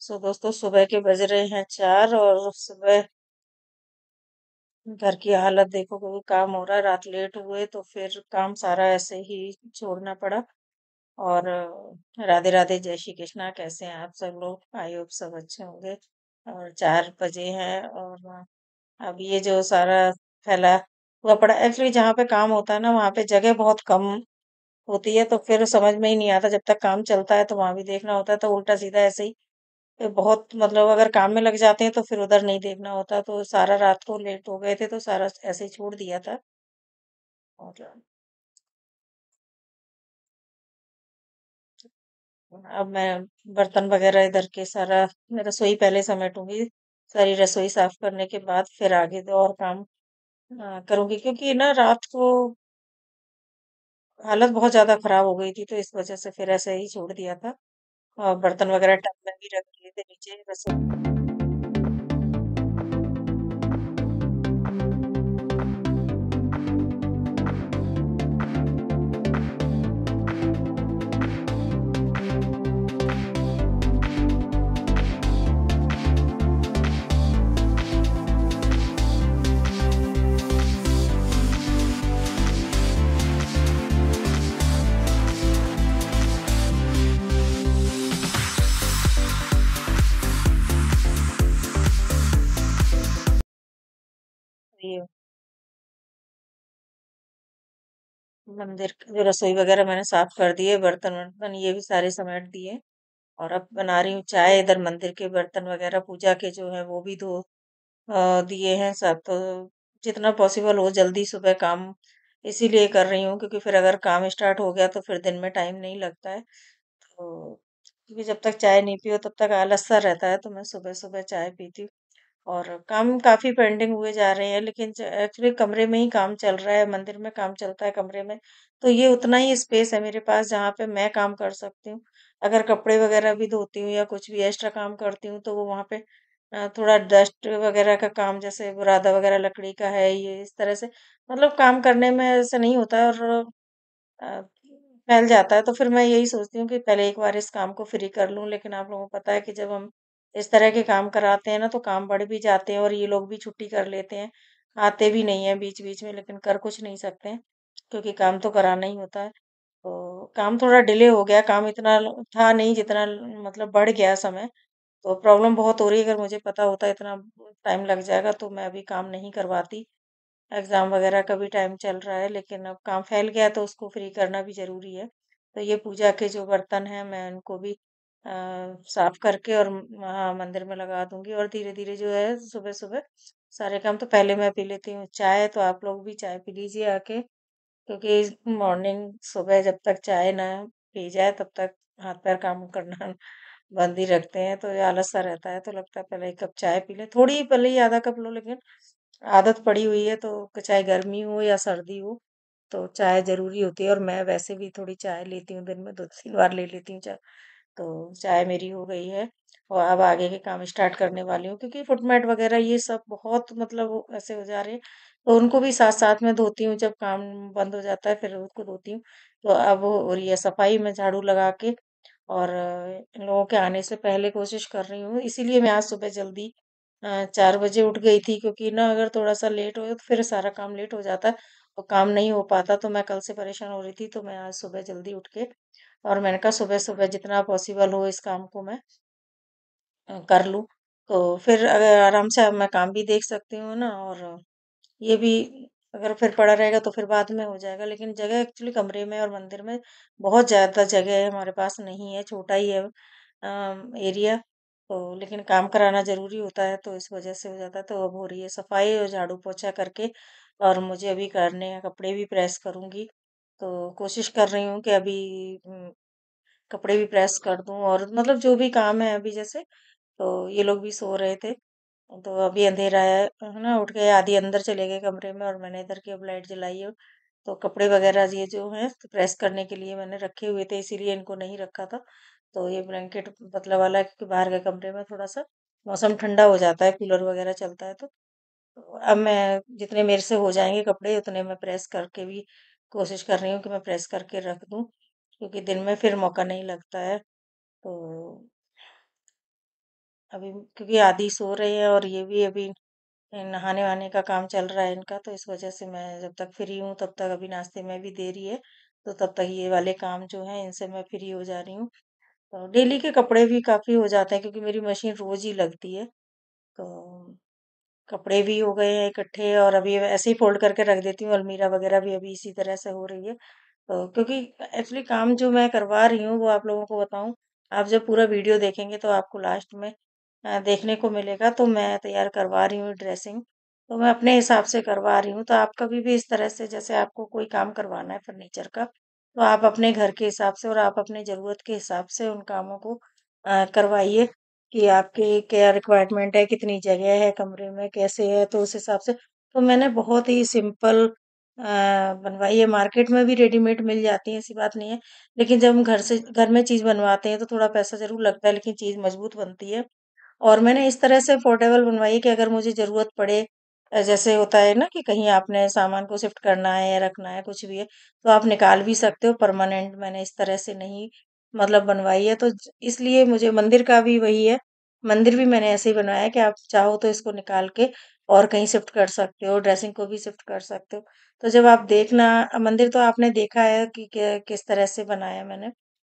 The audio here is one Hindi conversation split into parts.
सो so, दोस्तों सुबह के बज रहे हैं चार और सुबह घर की हालत देखो क्योंकि काम हो रहा है रात लेट हुए तो फिर काम सारा ऐसे ही छोड़ना पड़ा और राधे राधे जय श्री कृष्णा कैसे हैं आप सब लोग आई होप सब अच्छे होंगे और चार बजे हैं और अब ये जो सारा फैला हुआ पड़ा एक्चुअली जहाँ पे काम होता है ना वहाँ पे जगह बहुत कम होती है तो फिर समझ में ही नहीं आता जब तक काम चलता है तो वहाँ भी देखना होता है तो उल्टा सीधा ऐसे ही बहुत मतलब अगर काम में लग जाते हैं तो फिर उधर नहीं देखना होता तो सारा रात को लेट हो गए थे तो सारा ऐसे ही छोड़ दिया था। और अब मैं बर्तन वगैरह इधर के सारा रसोई पहले समेटूंगी सारी रसोई साफ़ करने के बाद फिर आगे दो तो और काम करूंगी क्योंकि ना रात को हालत बहुत ज़्यादा खराब हो गई थी, तो इस वजह से फिर ऐसे ही छोड़ दिया था। बर्तन वगैरह टब में भी रख लिए थे नीचे रसोई मंदिर जो रसोई वगैरह मैंने साफ कर दिए बर्तन वर्तन ये भी सारे समेट दिए और अब बना रही हूँ चाय इधर मंदिर के बर्तन वगैरह पूजा के जो है वो भी धो दिए हैं सब तो जितना पॉसिबल हो जल्दी सुबह काम इसीलिए कर रही हूँ क्योंकि फिर अगर काम स्टार्ट हो गया तो फिर दिन में टाइम नहीं लगता है तो क्योंकि जब तक चाय नहीं पियो तब तक आलस्य रहता है तो मैं सुबह सुबह चाय पीती हूँ और काम काफ़ी पेंडिंग हुए जा रहे हैं लेकिन एक्चुअली कमरे में ही काम चल रहा है मंदिर में काम चलता है कमरे में तो ये उतना ही स्पेस है मेरे पास जहाँ पे मैं काम कर सकती हूँ अगर कपड़े वगैरह भी धोती हूँ या कुछ भी एक्स्ट्रा काम करती हूँ तो वो वहाँ पे थोड़ा डस्ट वगैरह का काम जैसे बुरादा वगैरह लकड़ी का है ये इस तरह से मतलब काम करने में ऐसे नहीं होता और फैल जाता है तो फिर मैं यही सोचती हूँ कि पहले एक बार इस काम को फ्री कर लूँ लेकिन आप लोगों को पता है कि जब हम इस तरह के काम कराते हैं ना तो काम बढ़ भी जाते हैं और ये लोग भी छुट्टी कर लेते हैं आते भी नहीं हैं बीच बीच में लेकिन कर कुछ नहीं सकते हैं क्योंकि काम तो कराना ही होता है तो काम थोड़ा डिले हो गया काम इतना था नहीं जितना मतलब बढ़ गया समय तो प्रॉब्लम बहुत हो रही है अगर मुझे पता होता इतना टाइम लग जाएगा तो मैं अभी काम नहीं करवाती एग्ज़ाम वगैरह का भी टाइम चल रहा है लेकिन अब काम फैल गया तो उसको फ्री करना भी ज़रूरी है तो ये पूजा के जो बर्तन हैं मैं उनको भी साफ करके और हाँ मंदिर में लगा दूंगी और धीरे धीरे जो है सुबह सुबह सारे काम तो पहले मैं पी लेती हूँ चाय तो आप लोग भी चाय पी लीजिए आके क्योंकि मॉर्निंग सुबह जब तक चाय ना पी जाए तब तक हाथ पैर काम करना बंद ही रखते हैं तो आलस सा रहता है तो लगता है पहले एक कप चाय पी लें थोड़ी ही पहले ही आधा कप लो लेकिन आदत पड़ी हुई है तो चाहे गर्मी हो या सर्दी हो तो चाय जरूरी होती है और मैं वैसे भी थोड़ी चाय लेती हूँ दिन में दो तीन बार ले लेती हूँ चाय तो चाय मेरी हो गई है और अब आगे के काम स्टार्ट करने वाली हूँ क्योंकि फुटमेट वगैरह ये सब बहुत मतलब ऐसे हो जा रहे हैं तो उनको भी साथ साथ में धोती हूँ जब काम बंद हो जाता है फिर उसको धोती हूँ तो अब और ये सफाई में झाड़ू लगा के और इन लोगों के आने से पहले कोशिश कर रही हूँ इसीलिए मैं आज सुबह जल्दी चार बजे उठ गई थी क्योंकि ना अगर थोड़ा सा लेट हो तो फिर सारा काम लेट हो जाता और काम नहीं हो पाता तो मैं कल से परेशान हो रही थी तो मैं आज सुबह जल्दी उठ के और मैंने कहा सुबह सुबह जितना पॉसिबल हो इस काम को मैं कर लूँ तो फिर अगर आराम से मैं काम भी देख सकती हूँ ना और ये भी अगर फिर पड़ा रहेगा तो फिर बाद में हो जाएगा लेकिन जगह एक्चुअली कमरे में और मंदिर में बहुत ज़्यादा जगह है हमारे पास नहीं है छोटा ही है एरिया तो लेकिन काम कराना ज़रूरी होता है तो इस वजह से हो जाता है तो अब हो रही है सफाई और झाड़ू पोछा करके और मुझे अभी करने हैं कपड़े भी प्रेस करूँगी तो कोशिश कर रही हूँ कि अभी कपड़े भी प्रेस कर दूँ और मतलब जो भी काम है अभी जैसे तो ये लोग भी सो रहे थे। तो अभी अंधेरा है, है ना? उठ गए आधी अंदर चले गए कमरे में और मैंने इधर की अब लाइट जलाई है। तो कपड़े वगैरह ये जो है तो प्रेस करने के लिए मैंने रखे हुए थे इसीलिए इनको नहीं रखा था। तो ये ब्लैंकेट पतला मतलब वाला क्योंकि बाहर के कमरे में थोड़ा-सा मौसम ठंडा हो जाता है, कूलर वगैरह चलता है तो। अब मैं जितने मेरे से हो जाएंगे कपड़े उतने मैं प्रेस करके भी कोशिश कर रही हूँ कि मैं प्रेस करके रख दूँ क्योंकि दिन में फिर मौका नहीं लगता है तो अभी क्योंकि आदि सो रहे हैं और ये भी अभी नहाने वहाने का काम चल रहा है इनका तो इस वजह से मैं जब तक फ्री हूँ तब तक अभी नाश्ते में भी दे रही है तो तब तक ये वाले काम जो है इनसे मैं फ्री हो जा रही हूँ तो डेली के कपड़े भी काफ़ी हो जाते हैं क्योंकि मेरी मशीन रोज ही लगती है तो कपड़े भी हो गए हैं इकट्ठे और अभी ऐसे ही फोल्ड करके रख देती हूँ अलमीरा वगैरह भी अभी इसी तरह से हो रही है तो क्योंकि एक्चुअली काम जो मैं करवा रही हूँ वो आप लोगों को बताऊँ आप जब पूरा वीडियो देखेंगे तो आपको लास्ट में देखने को मिलेगा तो मैं तैयार करवा रही हूँ ड्रेसिंग तो मैं अपने हिसाब से करवा रही हूँ तो आप कभी भी इस तरह से जैसे आपको कोई काम करवाना है फर्नीचर का तो आप अपने घर के हिसाब से और आप अपने ज़रूरत के हिसाब से उन कामों को करवाइए कि आपकी क्या रिक्वायरमेंट है, कितनी जगह है कमरे में, कैसे है, तो उस हिसाब से तो मैंने बहुत ही सिंपल बनवाई है, मार्केट में भी रेडीमेड मिल जाती है ऐसी बात नहीं है। लेकिन जब हम घर से घर में चीज़ बनवाते हैं, तो थोड़ा पैसा ज़रूर लगता है, लेकिन चीज़ मज़बूत बनती है। और मैंने इस तरह से पोर्टेबल बनवाई है कि अगर मुझे ज़रूरत पड़े जैसे होता है ना कि कहीं आपने सामान को शिफ्ट करना है या रखना है, कुछ भी है, तो आप निकाल भी सकते हो, परमानेंट मैंने इस तरह से नहीं मतलब बनवाई है तो इसलिए मुझे मंदिर का भी वही है मंदिर भी मैंने ऐसे ही बनवाया है कि आप चाहो तो इसको निकाल के और कहीं शिफ्ट कर सकते हो ड्रेसिंग को भी शिफ्ट कर सकते हो तो जब आप देखना मंदिर तो आपने देखा है कि किस तरह से बनाया मैंने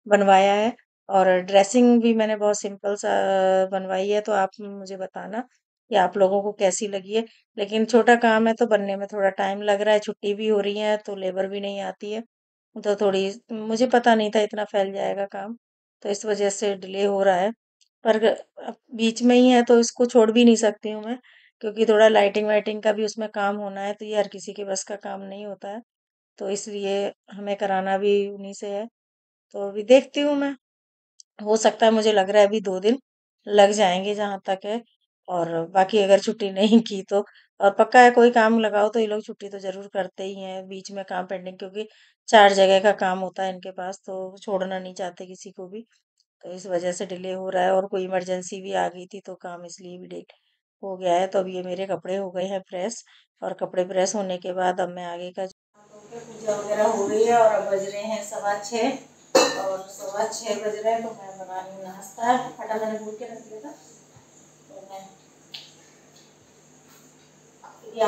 बनवाया है और ड्रेसिंग भी मैंने बहुत सिंपल सा बनवाई है तो आप मुझे बताना कि आप लोगों को कैसी लगी है लेकिन छोटा काम है तो बनने में थोड़ा टाइम लग रहा है छुट्टी भी हो रही है तो लेबर भी नहीं आती है तो थोड़ी मुझे पता नहीं था इतना फैल जाएगा काम तो इस वजह से डिले हो रहा है पर बीच में ही है तो इसको छोड़ भी नहीं सकती हूँ मैं क्योंकि थोड़ा लाइटिंग वाइटिंग का भी उसमें काम होना है तो ये हर किसी के बस का काम नहीं होता है तो इसलिए हमें कराना भी उन्हीं से है तो अभी देखती हूँ मैं हो सकता है मुझे लग रहा है अभी दो दिन लग जाएंगे जहाँ तक है और बाकी अगर छुट्टी नहीं की तो और पक्का है कोई काम लगाओ तो ये लोग छुट्टी तो ज़रूर करते ही हैं बीच में काम पेंडिंग क्योंकि चार जगह का काम होता है इनके पास तो छोड़ना नहीं चाहते किसी को भी। तो इस वजह से डिले हो रहा है और कोई इमरजेंसी भी आ गई थी तो काम इसलिए भी लेट हो गया है। तो अब ये मेरे कपड़े हो गए हैं प्रेस और कपड़े प्रेस होने के बाद अब मैं आगे का पूजा वगैरह हो रही है और अब बज रहे हैं सवा छः और सवा छः बज रहे हैं तो मैं बना रही हूँ नाश्ता फटाफट के रख लेता है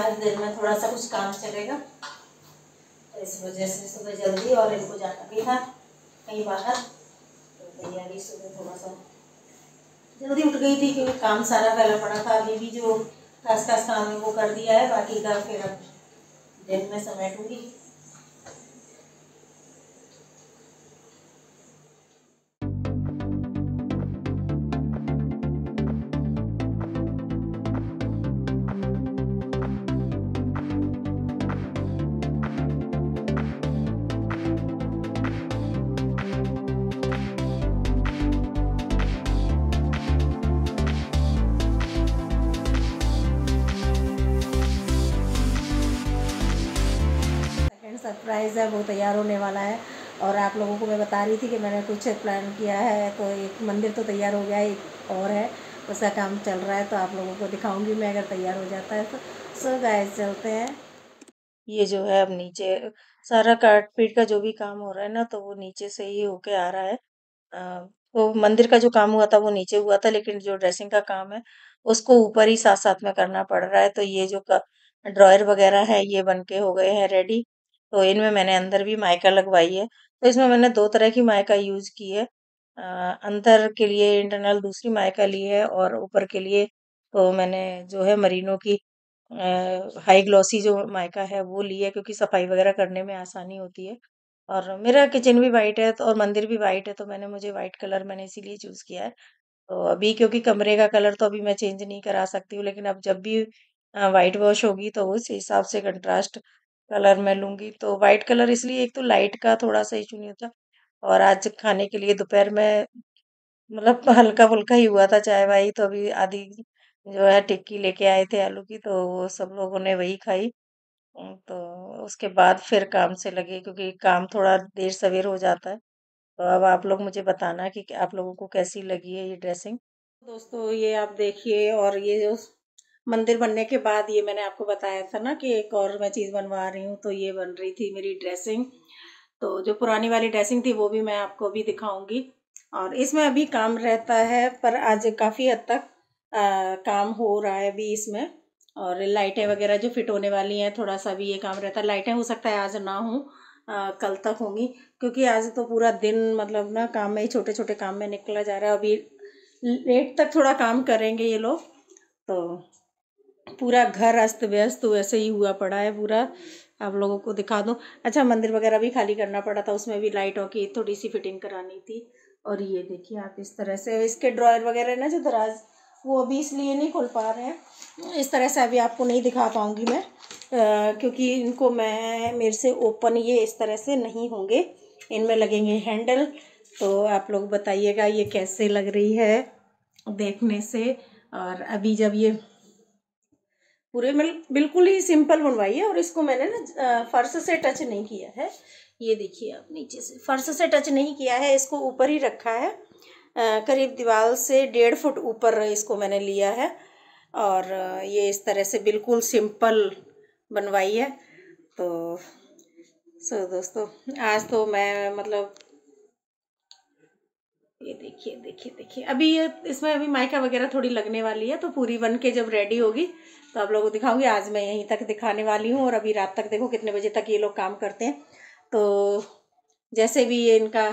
आज देर में थोड़ा सा कुछ काम चलेगा तो इस वजह से सुबह जल्दी और इनको जाना भी था कहीं बाहर तो तैयारी सुबह थोड़ा सा जल्दी उठ गई थी क्योंकि काम सारा फैला पड़ा था अभी भी जो खास खास काम है वो कर दिया है बाकी का फिर अब दिन में समेटूंगी प्राइज़ है वो तैयार होने वाला है और आप लोगों को मैं बता रही थी कि मैंने कुछ प्लान किया है तो एक मंदिर तो तैयार हो गया है एक और है उसका काम चल रहा है तो आप लोगों को दिखाऊंगी मैं अगर तैयार हो जाता है तो सो गाइस चलते हैं ये जो है अब नीचे सारा काट पीट का जो भी काम हो रहा है ना तो वो नीचे से ही होके आ रहा है तो मंदिर का जो काम हुआ था वो नीचे हुआ था लेकिन जो ड्रेसिंग का काम है उसको ऊपर ही साथ साथ में करना पड़ रहा है तो ये जो ड्रॉयर वगैरह है ये बन के हो गए हैं रेडी तो इनमें मैंने अंदर भी मायका लगवाई है तो इसमें मैंने दो तरह की मायका यूज़ की है अंदर के लिए इंटरनल दूसरी मायका ली है और ऊपर के लिए तो मैंने जो है मरीनों की हाई ग्लॉसी जो मायका है वो ली है क्योंकि सफाई वगैरह करने में आसानी होती है और मेरा किचन भी वाइट है तो और मंदिर भी वाइट है तो मैंने मुझे वाइट कलर मैंने इसीलिए चूज़ किया है तो अभी क्योंकि कमरे का कलर तो अभी मैं चेंज नहीं करा सकती हूँ लेकिन अब जब भी वाइट वॉश होगी तो उस हिसाब से कंट्रास्ट कलर मैं लूँगी तो वाइट कलर इसलिए एक तो लाइट का थोड़ा सा इशू नहीं होता और आज खाने के लिए दोपहर में मतलब हल्का फुल्का ही हुआ था चाय वाई तो अभी आधी जो है टिक्की लेके आए थे आलू की तो वो सब लोगों ने वही खाई तो उसके बाद फिर काम से लगे क्योंकि काम थोड़ा देर सवेर हो जाता है तो अब आप लोग मुझे बताना कि आप लोगों को कैसी लगी है ये ड्रेसिंग दोस्तों ये आप देखिए और ये जो मंदिर बनने के बाद ये मैंने आपको बताया था ना कि एक और मैं चीज़ बनवा रही हूँ तो ये बन रही थी मेरी ड्रेसिंग तो जो पुरानी वाली ड्रेसिंग थी वो भी मैं आपको भी दिखाऊंगी और इसमें अभी काम रहता है पर आज काफ़ी हद तक आ, काम हो रहा है अभी इसमें और लाइटें वगैरह जो फिट होने वाली हैं थोड़ा सा भी ये काम रहता है लाइटें हो सकता है आज ना हो कल तक होंगी क्योंकि आज तो पूरा दिन मतलब ना काम में ही छोटे छोटे काम में निकला जा रहा है अभी लेट तक थोड़ा काम करेंगे ये लोग तो पूरा घर अस्त व्यस्त वैसे ही हुआ पड़ा है पूरा आप लोगों को दिखा दूँ अच्छा मंदिर वगैरह भी खाली करना पड़ा था उसमें भी लाइटों की थोड़ी सी फिटिंग करानी थी और ये देखिए आप इस तरह से इसके ड्रॉयर वगैरह ना जो दराज वो अभी इसलिए नहीं खुल पा रहे हैं इस तरह से अभी आपको नहीं दिखा पाऊँगी मैं आ, क्योंकि इनको मैं मेरे से ओपन ये इस तरह से नहीं होंगे इनमें लगेंगे हैंडल तो आप लोग बताइएगा ये कैसे लग रही है देखने से और अभी जब ये पूरे मिल बिल्कुल ही सिंपल बनवाई है और इसको मैंने ना फर्श से टच नहीं किया है ये देखिए आप नीचे से फर्श से टच नहीं किया है इसको ऊपर ही रखा है करीब दीवार से डेढ़ फुट ऊपर इसको मैंने लिया है और ये इस तरह से बिल्कुल सिंपल बनवाई है तो सो दोस्तों आज तो मैं मतलब ये देखिए देखिए देखिए अभी ये इसमें अभी माइका वगैरह थोड़ी लगने वाली है तो पूरी बन के जब रेडी होगी तो आप लोगों को दिखाऊंगी आज मैं यहीं तक दिखाने वाली हूँ और अभी रात तक देखो कितने बजे तक ये लोग काम करते हैं तो जैसे भी ये इनका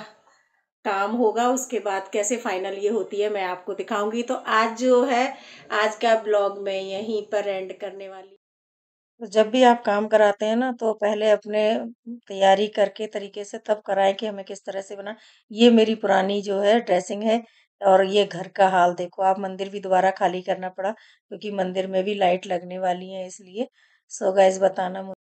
काम होगा उसके बाद कैसे फाइनल ये होती है मैं आपको दिखाऊंगी तो आज जो है आज का ब्लॉग मैं यहीं पर एंड करने वाली तो जब भी आप काम कराते हैं ना तो पहले अपने तैयारी करके तरीके से तब कराएं कि हमें किस तरह से बना ये मेरी पुरानी जो है ड्रेसिंग है और ये घर का हाल देखो आप मंदिर भी दोबारा खाली करना पड़ा क्योंकि मंदिर में भी लाइट लगने वाली है इसलिए सो गैस बताना